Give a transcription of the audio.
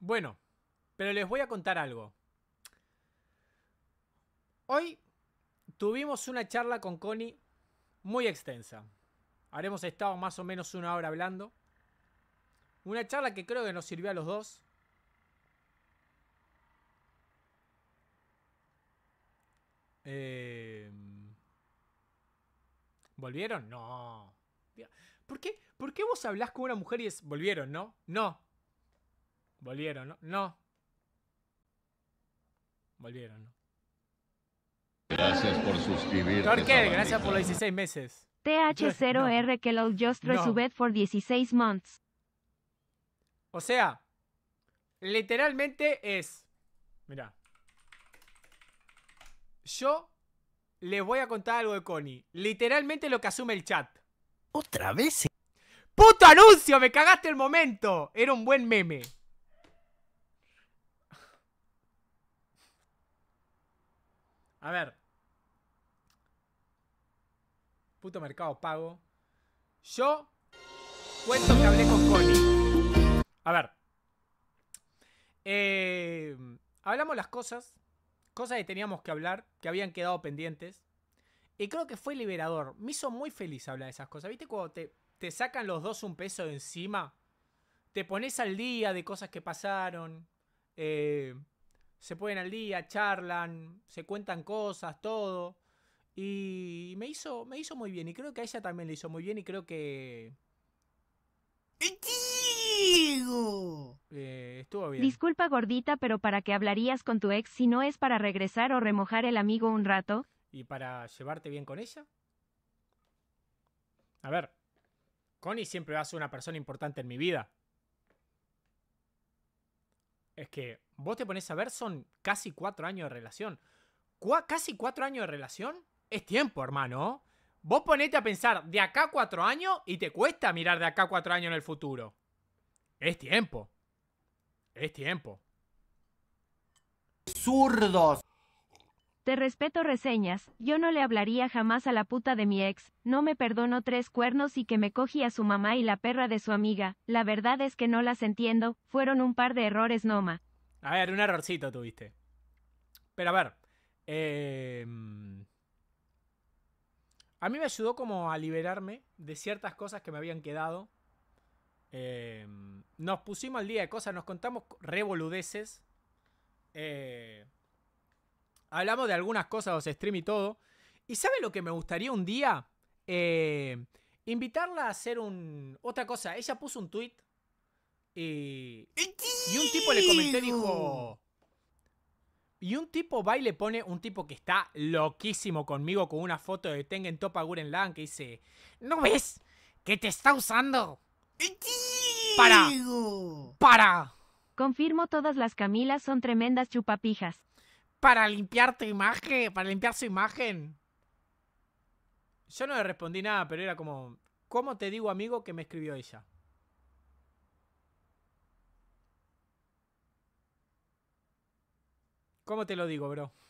Bueno, pero les voy a contar algo. Hoy tuvimos una charla con Connie muy extensa. Habremos estado más o menos una hora hablando. Una charla que creo que nos sirvió a los dos. Em, ¿Volvieron? No. ¿Por qué? ¿Por qué vos hablás con una mujer y es volvieron, no? No, Volvieron, ¿no? No. Volvieron, Gracias por suscribirte. qué gracias por los 16 meses. TH0R que lo just resubed for 16 months. O sea, literalmente es. mira Yo les voy a contar algo de Connie. Literalmente lo que asume el chat. ¿Otra vez? ¡Puto anuncio! ¡Me cagaste el momento! Era un buen meme. A ver. Puto mercado pago. Yo cuento que hablé con Connie. A ver. Eh, hablamos las cosas. Cosas que teníamos que hablar, que habían quedado pendientes. Y creo que fue liberador. Me hizo muy feliz hablar de esas cosas. ¿Viste cuando te, te sacan los dos un peso de encima? Te pones al día de cosas que pasaron. Eh, se ponen al día, charlan, se cuentan cosas, todo. Y me hizo, me hizo muy bien. Y creo que a ella también le hizo muy bien. Y creo que. ¡Diego! Eh, estuvo bien. Disculpa, gordita, pero ¿para qué hablarías con tu ex si no es para regresar o remojar el amigo un rato? ¿Y para llevarte bien con ella? A ver. Connie siempre va a ser una persona importante en mi vida es que vos te pones a ver, son casi cuatro años de relación. casi cuatro años de relación es tiempo, hermano. Vos ponete a pensar de acá cuatro años y te cuesta mirar de acá cuatro años en el futuro. Es tiempo. Es tiempo. Zurdos. Te respeto reseñas, yo no le hablaría jamás a la puta de mi ex, no me perdono tres cuernos y que me cogí a su mamá y la perra de su amiga, la verdad es que no las entiendo, fueron un par de errores Noma. A ver, un errorcito tuviste. Pero a ver, em, A mí me ayudó como a liberarme de ciertas cosas que me habían quedado. Em, nos pusimos al día de cosas, nos contamos revoludeces. Eh, Hablamos de algunas cosas, los stream y todo. ¿Y sabe lo que me gustaría un día? Eh, invitarla a hacer un. Otra cosa, ella puso un tweet. Y. Y un tipo le comenté, dijo. Y un tipo va y le pone un tipo que está loquísimo conmigo con una foto de Tengen Topa que dice: ¿No ves que te está usando? Para. Para. Confirmo todas las Camilas son tremendas chupapijas para limpiar tu imagen, para limpiar su imagen. Yo no le respondí nada, pero era como, ¿cómo te digo amigo que me escribió ella? ¿Cómo te lo digo, bro?